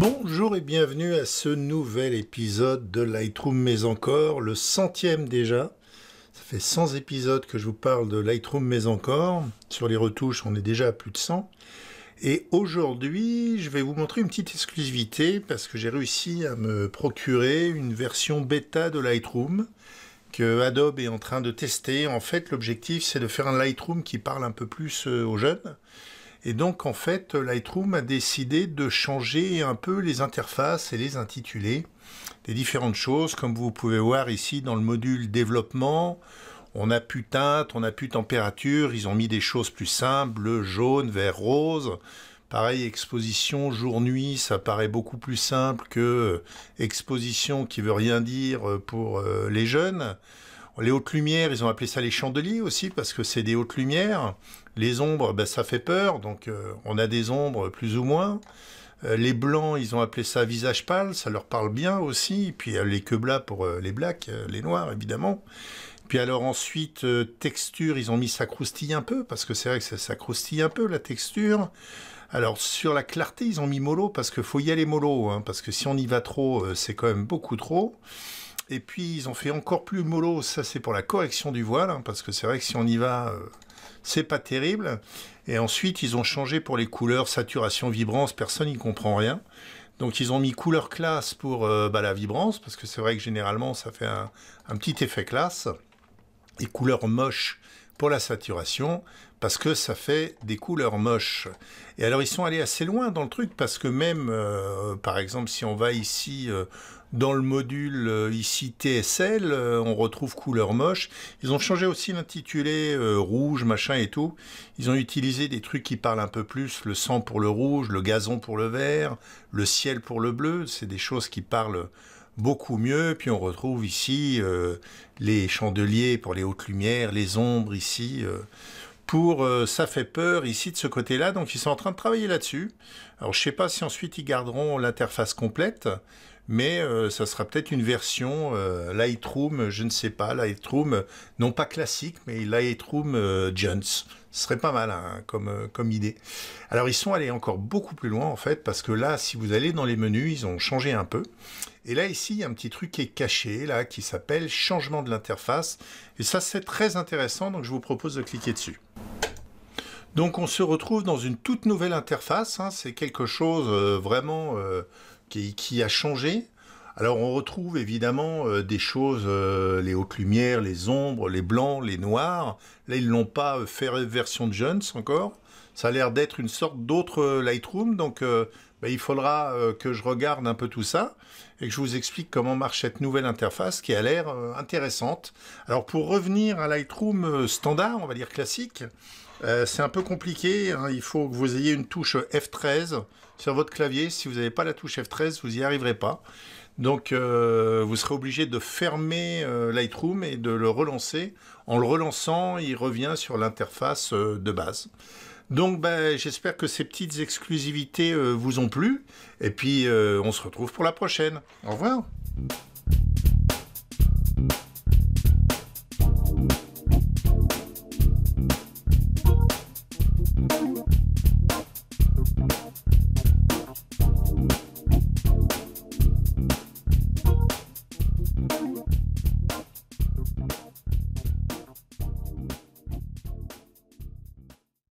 Bonjour et bienvenue à ce nouvel épisode de Lightroom mais encore, le centième déjà. Ça fait 100 épisodes que je vous parle de Lightroom mais encore. Sur les retouches, on est déjà à plus de 100. Et aujourd'hui, je vais vous montrer une petite exclusivité parce que j'ai réussi à me procurer une version bêta de Lightroom que Adobe est en train de tester. En fait, l'objectif, c'est de faire un Lightroom qui parle un peu plus euh, aux jeunes et donc, en fait, Lightroom a décidé de changer un peu les interfaces et les intitulés des différentes choses. Comme vous pouvez voir ici dans le module développement, on a plus teinte, on a plus température. Ils ont mis des choses plus simples, jaune, vert, rose. Pareil, exposition jour-nuit, ça paraît beaucoup plus simple que euh, exposition qui veut rien dire euh, pour euh, les jeunes. Les hautes lumières, ils ont appelé ça les chandeliers aussi, parce que c'est des hautes lumières. Les ombres, ben, ça fait peur, donc euh, on a des ombres plus ou moins. Euh, les blancs, ils ont appelé ça visage pâle, ça leur parle bien aussi. puis euh, les queblas pour les blacks, les noirs évidemment. Puis alors ensuite, texture, ils ont mis ça croustille un peu, parce que c'est vrai que ça, un peu la texture. Alors sur la clarté, ils ont mis mollo parce que faut y aller mollo, hein, parce que si on y va trop, c'est quand même beaucoup trop. Et puis ils ont fait encore plus mollo, ça c'est pour la correction du voile, hein, parce que c'est vrai que si on y va, euh, c'est pas terrible. Et ensuite ils ont changé pour les couleurs, saturation, vibrance, personne n'y comprend rien. Donc ils ont mis couleur classe pour euh, bah, la vibrance, parce que c'est vrai que généralement ça fait un, un, petit effet classe. Et couleur moche pour la saturation parce que ça fait des couleurs moches. Et alors ils sont allés assez loin dans le truc parce que même, euh, par exemple, si on va ici euh, dans le module euh, ici TSL, on retrouve couleurs moches. Ils ont changé aussi l'intitulé rouge, machin et tout. Ils ont utilisé des trucs qui parlent un peu plus, le sang pour le rouge, le gazon pour le vert, le ciel pour le bleu. C'est des choses qui parlent beaucoup mieux. Puis on retrouve ici euh, les chandeliers pour les hautes lumières, les ombres ici. Euh, pour euh, ça fait peur ici de ce côté-là, donc ils sont en train de travailler là-dessus. Alors je sais pas si ensuite ils garderont l'interface complète mais euh, ça sera peut-être une version euh, Lightroom, je ne sais pas, Lightroom, non pas classique, mais Lightroom euh, Jones. Ce serait pas mal hein, euh, comme, idée. Alors ils sont allés encore beaucoup plus loin en fait, parce que là, si vous allez dans les menus, ils ont changé un peu. Et là, ici, il y a un petit truc qui est caché, là, qui s'appelle changement de l'interface. Et ça, c'est très intéressant, donc je vous propose de cliquer dessus. Donc on se retrouve dans une toute nouvelle interface, hein. c'est quelque chose vraiment qui, a changé. Alors on retrouve évidemment euh, des choses, euh, les hautes lumières, les ombres, les blancs, les noirs. Là ils l'ont pas euh, fait version de Jones encore. Ça a l'air d'être une sorte d'autre Lightroom, donc ben, il faudra euh, que je regarde un peu tout ça et que je vous explique comment marche cette nouvelle interface qui a l'air euh, intéressante. Alors pour revenir à Lightroom euh, standard, on va dire classique, c'est un peu compliqué, hein. il faut que vous ayez une touche F13 sur votre clavier, si vous n'avez pas la touche F13, vous n'y arriverez pas. Donc euh, vous serez obligé de fermer euh, Lightroom et de le relancer. En le relançant, il revient sur l'interface euh, de base. Donc ben, j'espère que ces petites exclusivités vous ont plu. Et puis on se retrouve pour la prochaine. Au revoir.